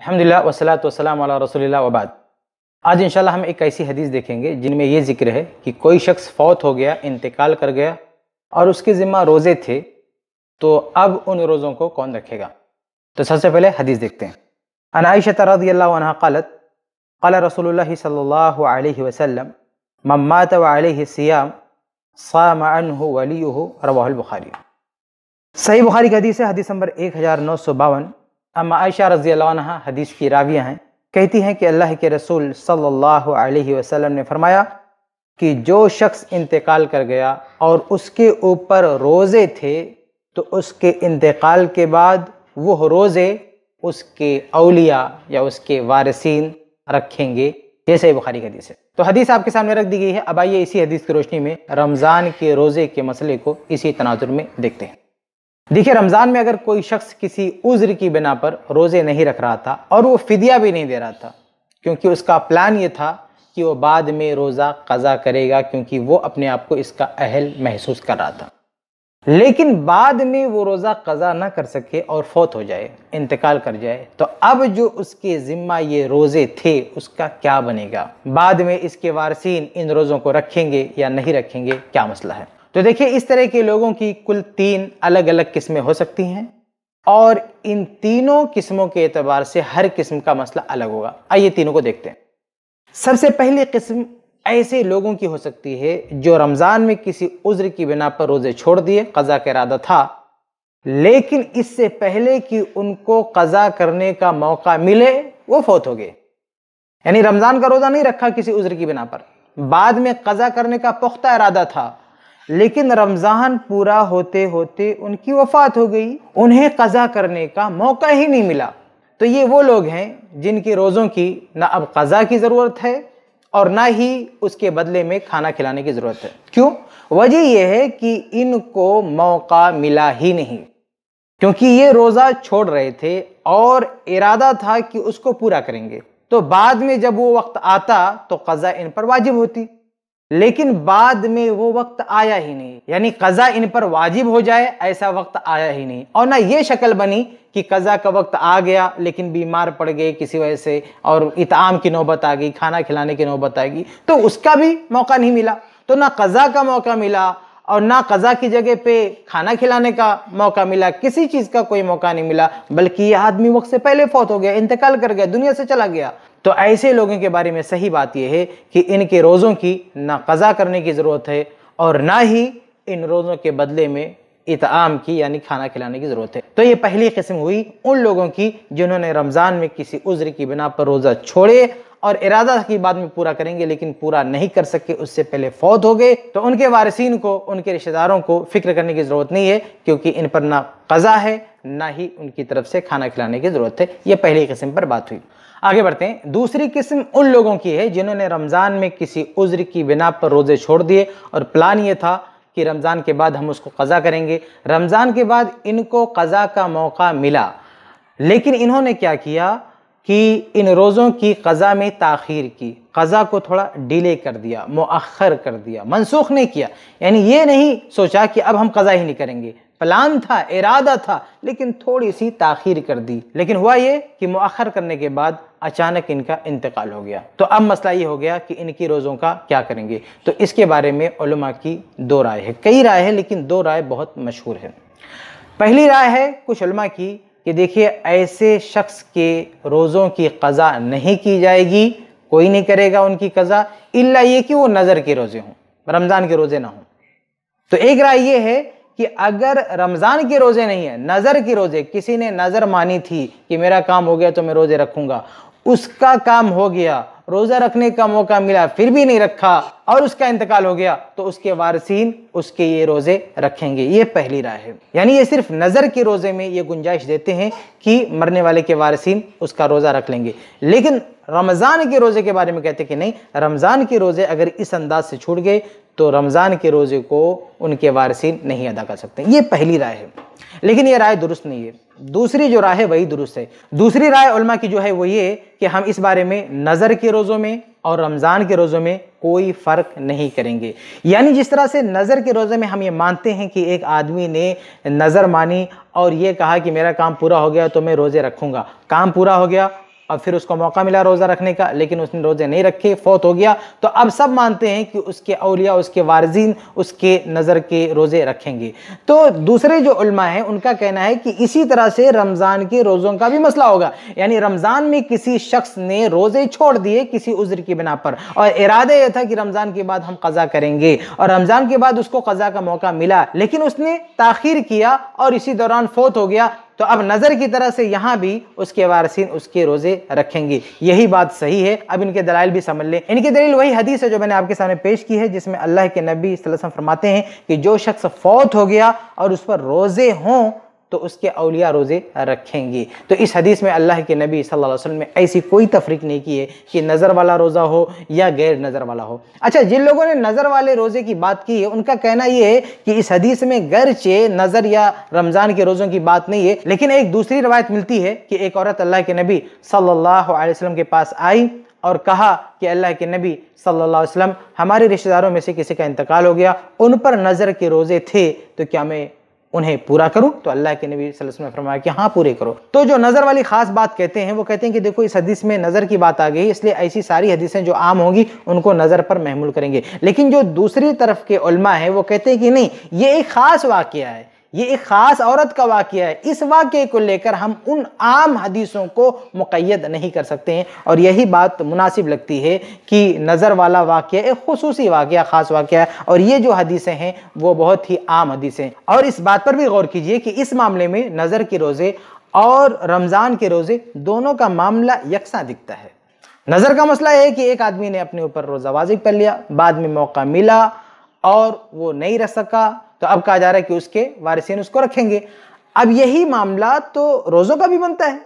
अलहमदिल्ला वसलात वसलाम रसोल वबाद आज इंशाल्लाह हम एक ऐसी हदीस देखेंगे जिनमें यह जिक्र है कि कोई शख्स फौत हो गया इंतकाल कर गया और उसके ज़िम्मा रोज़े थे तो अब उन रोज़ों को कौन रखेगा तो सबसे पहले हदीस देखते हैं अनायशत रदी अल्लाह कालत कल रसोल सल वसलम मम्मात वसियाम साम वली रवाहुल बुखारी सही बुखारी की हदीस है हदीस नंबर एक हज़ार नौ सौ बावन अम्मा आयशा रज़ी हदीस की रावियाँ हैं कहती हैं कि अल्लाह के रसूल सल्लल्लाहु अलैहि वसल्लम ने फरमाया कि जो शख्स इंतकाल कर गया और उसके ऊपर रोज़े थे तो उसके इंतकाल के बाद वह रोज़े उसके अलिया या उसके वारसिन रखेंगे जैसे बुखारी हदीस है तो हदीस आपके सामने रख दी गई है अब आइए इसी हदीस की रोशनी में रमज़ान के रोज़े के मसले को इसी तनाजुर में देखते हैं देखिए रमज़ान में अगर कोई शख्स किसी उज्र की बिना पर रोज़े नहीं रख रहा था और वो फिदिया भी नहीं दे रहा था क्योंकि उसका प्लान ये था कि वो बाद में रोज़ा कज़ा करेगा क्योंकि वो अपने आप को इसका अहल महसूस कर रहा था लेकिन बाद में वो रोज़ा कज़ा ना कर सके और फौत हो जाए इंतकाल कर जाए तो अब जो उसके ज़िम्मा ये रोज़े थे उसका क्या बनेगा बाद में इसके वारसीन इन रोज़ों को रखेंगे या नहीं रखेंगे क्या मसला है तो देखिए इस तरह के लोगों की कुल तीन अलग अलग किस्में हो सकती हैं और इन तीनों किस्मों के एतबार से हर किस्म का मसला अलग होगा आइए तीनों को देखते हैं सबसे पहली किस्म ऐसे लोगों की हो सकती है जो रमज़ान में किसी उज्र की बिना पर रोज़े छोड़ दिए कज़ा का इरादा था लेकिन इससे पहले कि उनको कज़ा करने का मौका मिले वो फौत हो गए यानी रमज़ान का रोज़ा नहीं रखा किसी उज्र की बिना पर बाद में कज़ा करने का पुख्ता इरादा था लेकिन रमज़ान पूरा होते होते उनकी वफात हो गई उन्हें कज़ा करने का मौका ही नहीं मिला तो ये वो लोग हैं जिनके रोज़ों की ना अब कज़ा की ज़रूरत है और ना ही उसके बदले में खाना खिलाने की ज़रूरत है क्यों वजह यह है कि इनको मौका मिला ही नहीं क्योंकि ये रोज़ा छोड़ रहे थे और इरादा था कि उसको पूरा करेंगे तो बाद में जब वो वक्त आता तो कज़ा इन पर वाजिब होती लेकिन बाद में वो वक्त आया ही नहीं यानी कज़ा इन पर वाजिब हो जाए ऐसा वक्त आया ही नहीं और ना ये शक्ल बनी कि कज़ा का वक्त आ गया लेकिन बीमार पड़ गए किसी वजह से और इताम की नौबत आ गई खाना खिलाने की नौबत आएगी तो उसका भी मौका नहीं मिला तो ना कज़ा का मौका मिला और ना कज़ा की जगह पे खाना खिलाने का मौका मिला किसी चीज़ का कोई मौका नहीं मिला बल्कि यह आदमी वक्त से पहले फौत हो गया इंतकाल कर गया दुनिया से चला गया तो ऐसे लोगों के बारे में सही बात यह है कि इनके रोज़ों की ना कज़ा करने की ज़रूरत है और ना ही इन रोज़ों के बदले में इतआम की यानी खाना खिलाने की ज़रूरत है तो ये पहली किस्म हुई उन लोगों की जिन्होंने रमज़ान में किसी उज्र की बिना पर रोज़ा छोड़े और इरादा की बाद में पूरा करेंगे लेकिन पूरा नहीं कर सके उससे पहले फौत हो गए तो उनके वारसिन को उनके रिश्तेदारों को फिक्र करने की ज़रूरत नहीं है क्योंकि इन पर ना कज़ा है ना ही उनकी तरफ से खाना खिलाने की ज़रूरत है ये पहली किस्म पर बात हुई आगे बढ़ते हैं दूसरी किस्म उन लोगों की है जिन्होंने रमज़ान में किसी उज्र की बिना पर रोज़े छोड़ दिए और प्लान ये था कि रमज़ान के बाद हम उसको कज़ा करेंगे रमज़ान के बाद इनको कज़ा का मौका मिला लेकिन इन्होंने क्या किया कि इन रोज़ों की क़ज़ा में ताखीर की क़ज़ा को थोड़ा डिले कर दिया मौखर कर दिया मनसूख नहीं किया यानी ये नहीं सोचा कि अब हम क़ज़ा ही नहीं करेंगे प्लान था इरादा था लेकिन थोड़ी सी ताखीर कर दी लेकिन हुआ ये कि मौखर करने के बाद अचानक इनका इंतकाल हो गया तो अब मसला ये हो गया कि इनकी रोज़ों का क्या करेंगे तो इसके बारे में की दो राय है कई राय है लेकिन दो राय बहुत मशहूर है पहली राय है कुछ की कि देखिए ऐसे शख्स के रोज़ों की कज़ा नहीं की जाएगी कोई नहीं करेगा उनकी कज़ा इल्ला ये कि वो नज़र के रोज़े हों रमज़ान के रोज़े ना हों तो एक राय ये है कि अगर रमज़ान के रोज़े नहीं है नज़र के रोज़े किसी ने नज़र मानी थी कि मेरा काम हो गया तो मैं रोज़े रखूँगा उसका काम हो गया रोजा रखने का मौका मिला फिर भी नहीं रखा और उसका इंतकाल हो गया तो उसके वारसीन उसके ये रोजे रखेंगे ये पहली राय है यानी ये सिर्फ नजर के रोजे में ये गुंजाइश देते हैं कि मरने वाले के वारसीन उसका रोजा रख लेंगे लेकिन रमज़ान के रोजे के बारे में कहते कि नहीं रमज़ान के रोजे अगर इस अंदाज से छूट गए तो रमज़ान के रोजे को उनके वारसीन नहीं अदा कर सकते ये पहली राय है लेकिन ये राय दुरुस्त नहीं है दूसरी जो राय है वही दुरुस्त है दूसरी राय उलमा की जो है वो ये कि हम इस बारे में नज़र के रोज़ों में और रमज़ान के रोज़ों में कोई फ़र्क नहीं करेंगे यानी जिस तरह से नज़र के रोज़े में हम ये मानते हैं कि एक आदमी ने नज़र मानी और ये कहा कि मेरा काम पूरा हो गया तो मैं रोज़े रखूँगा काम पूरा हो गया अब फिर उसको मौका मिला रोज़ा रखने का लेकिन उसने रोज़े नहीं रखे फौत हो गया तो अब सब मानते हैं कि उसके अलिया उसके वारजीन उसके नज़र के रोज़े रखेंगे तो दूसरे जो उल्मा है उनका कहना है कि इसी तरह से रमज़ान के रोज़ों का भी मसला होगा यानी रमज़ान में किसी शख्स ने रोज़े छोड़ दिए किसी उज्र की बिना पर और इरादा यह था कि रमज़ान के बाद हम कज़ा करेंगे और रमज़ान के बाद उसको कज़ा का मौका मिला लेकिन उसने ताखिर किया और इसी दौरान फौत हो गया तो अब नज़र की तरह से यहाँ भी उसके वारसिन उसके रोज़े रखेंगे यही बात सही है अब इनके दलाइल भी समझ लें इनकी दलील वही हदीस है जो मैंने आपके सामने पेश की है जिसमें अल्लाह के नबी फरमाते हैं कि जो शख्स फौत हो गया और उस पर रोज़े हों तो उसके अलिया रोज़े रखेंगी तो इस हदीस में अल्लाह के नबी सल्लल्लाहु अलैहि वसल्लम ने ऐसी कोई तफरीक नहीं की है कि नज़र वाला रोज़ा हो या गैर नज़र वाला हो अच्छा जिन लोगों ने नज़र वाले रोज़े की बात की है उनका कहना यह है कि इस हदीस में चे नज़र या रमज़ान के रोज़ों की बात नहीं है लेकिन एक दूसरी रवायत मिलती है कि एक औरत अल्लाह के नबी सल्ला वसलम के पास आई और कहा कि अल्लाह के नबी सल्लल्लाहु अलैहि वसल्लम हमारे रिश्तेदारों में से किसी का इंतकाल हो गया उन पर नज़र के रोज़े थे तो क्या मैं उन्हें पूरा करूं तो अल्लाह के नबी वसल्लम ने फरमाया कि हाँ पूरे करो तो जो नज़र वाली खास बात कहते हैं वो कहते हैं कि देखो इस हदीस में नज़र की बात आ गई इसलिए ऐसी सारी हदीसें जो आम होंगी उनको नज़र पर महमूल करेंगे लेकिन जो दूसरी तरफ के उलमा है वो कहते हैं कि नहीं ये एक ख़ास वाक़ है ये एक ख़ास औरत का वाक्य है इस वाक्य को लेकर हम उन आम हदीसों को मुकैद नहीं कर सकते हैं और यही बात मुनासिब लगती है कि नज़र वाला वाक्य एक खसूसी वाक़ ख़ास वाक्य है और ये जो हदीसें हैं वो बहुत ही आम हदीसें और इस बात पर भी गौर कीजिए कि इस मामले में नज़र के रोज़े और रमज़ान के रोज़े दोनों का मामला यकसा दिखता है नज़र का मसला है कि एक आदमी ने अपने ऊपर रोज़ा वाजिब कर लिया बाद में मौका मिला और वो नहीं रह सका तो अब कहा जा रहा है कि उसके वारिसन उसको रखेंगे अब यही मामला तो रोज़ों का भी बनता है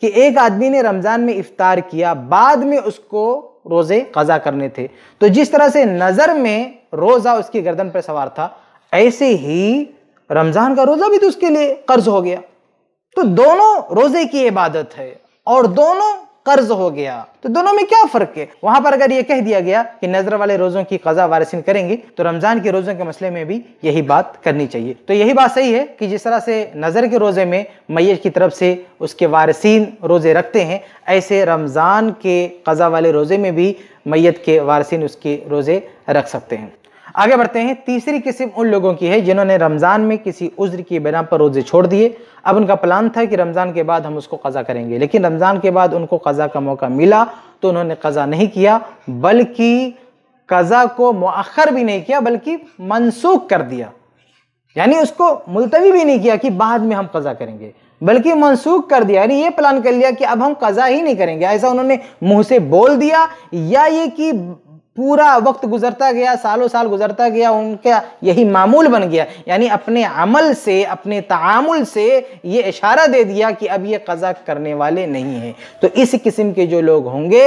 कि एक आदमी ने रमज़ान में इफ्तार किया बाद में उसको रोज़े कज़ा करने थे तो जिस तरह से नज़र में रोज़ा उसकी गर्दन पर सवार था ऐसे ही रमज़ान का रोज़ा भी तो उसके लिए कर्ज हो गया तो दोनों रोज़े की इबादत है और दोनों कर्ज हो गया तो दोनों में क्या फर्क है वहां पर अगर ये कह दिया गया कि नजर वाले रोजों की कजा वारसिन करेंगे तो रमजान के रोजों के मसले में भी यही बात करनी चाहिए तो यही बात सही है कि जिस तरह से नजर के रोजे में मैय की तरफ से उसके वारसिन रोजे रखते हैं ऐसे रमजान के कजा वाले रोजे में भी मैत के वारसिन उसके रोजे रख सकते हैं आगे बढ़ते हैं तीसरी किस्म उन लोगों की है जिन्होंने रमज़ान में किसी उज्र की बिना पर रोज़े छोड़ दिए अब उनका प्लान था कि रमज़ान के बाद हम उसको कज़ा करेंगे लेकिन रमज़ान के बाद उनको कज़ा का मौका मिला तो उन्होंने कज़ा नहीं किया बल्कि कज़ा को मौखर भी नहीं किया बल्कि मनसूख कर दिया यानी उसको मुलतवी भी नहीं किया कि बाद में हम कज़ा करेंगे बल्कि मनसूख कर दिया यानी ये प्लान कर लिया कि अब हम कज़ा ही नहीं करेंगे ऐसा उन्होंने मुंह से बोल दिया या ये कि पूरा वक्त गुजरता गया सालों साल गुजरता गया उनका यही मामूल बन गया यानी अपने अमल से अपने तामुल से ये इशारा दे दिया कि अब ये कज़ा करने वाले नहीं हैं तो इस किस्म के जो लोग होंगे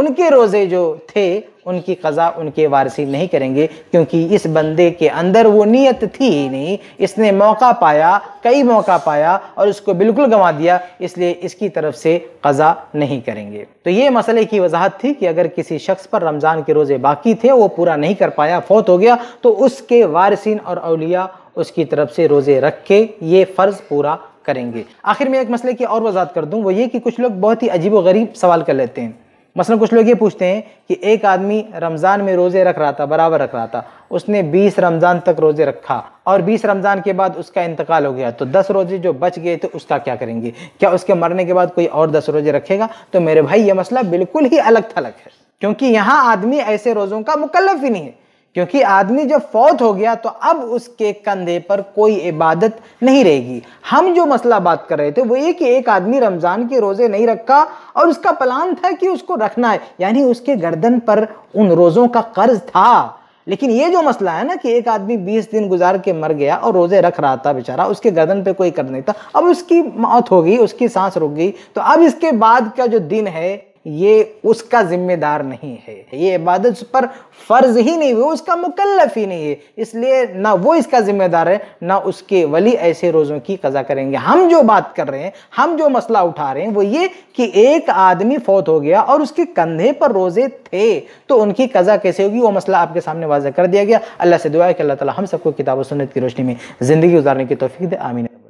उनके रोज़े जो थे उनकी कज़ा उनके वारसी नहीं करेंगे क्योंकि इस बंदे के अंदर वो नीयत थी ही नहीं इसने मौका पाया कई मौका पाया और उसको बिल्कुल गंवा दिया इसलिए इसकी तरफ से कज़ा नहीं करेंगे तो ये मसले की वजाहत थी कि अगर किसी शख्स पर रमज़ान के रोज़े बाकी थे वो पूरा नहीं कर पाया फौत हो गया तो उसके वारसिन और अलिया उसकी तरफ से रोज़े रख के ये फ़र्ज़ पूरा करेंगे आखिर में एक मसले की और वजाहत कर दूँ वो ये कि कुछ लोग बहुत ही अजीब व गरीब सवाल कर लेते हैं मसलन कुछ लोग ये पूछते हैं कि एक आदमी रमज़ान में रोज़े रख रहा था बराबर रख रहा था उसने 20 रमज़ान तक रोज़े रखा और 20 रमज़ान के बाद उसका इंतकाल हो गया तो 10 रोज़े जो बच गए थे तो उसका क्या करेंगे क्या उसके मरने के बाद कोई और 10 रोज़े रखेगा तो मेरे भाई ये मसला बिल्कुल ही अलग थलग है क्योंकि यहाँ आदमी ऐसे रोज़ों का मुकलफ ही नहीं है क्योंकि आदमी जब फौत हो गया तो अब उसके कंधे पर कोई इबादत नहीं रहेगी हम जो मसला बात कर रहे थे वो ये कि एक आदमी रमज़ान के रोज़े नहीं रखा और उसका प्लान था कि उसको रखना है यानी उसके गर्दन पर उन रोज़ों का कर्ज था लेकिन ये जो मसला है ना कि एक आदमी 20 दिन गुजार के मर गया और रोज़े रख रहा था बेचारा उसके गर्दन पे कोई कर नहीं था अब उसकी मौत हो गई उसकी सांस रुक गई तो अब इसके बाद का जो दिन है ये उसका जिम्मेदार नहीं है ये इबादत पर फ़र्ज ही नहीं हुई उसका मुकल्लफ ही नहीं है इसलिए ना वो इसका ज़िम्मेदार है ना उसके वली ऐसे रोज़ों की कज़ा करेंगे हम जो बात कर रहे हैं हम जो मसला उठा रहे हैं वो ये कि एक आदमी फौत हो गया और उसके कंधे पर रोज़े थे तो उनकी कज़ा कैसे होगी वो मसला आपके सामने वाजह कर दिया गया अल्लाह से दुआ है कि अल्लाह ताला हम सबको किताब सुनत की रोशनी में ज़िंदगी गुजारने की तोफीक़ दे आमीन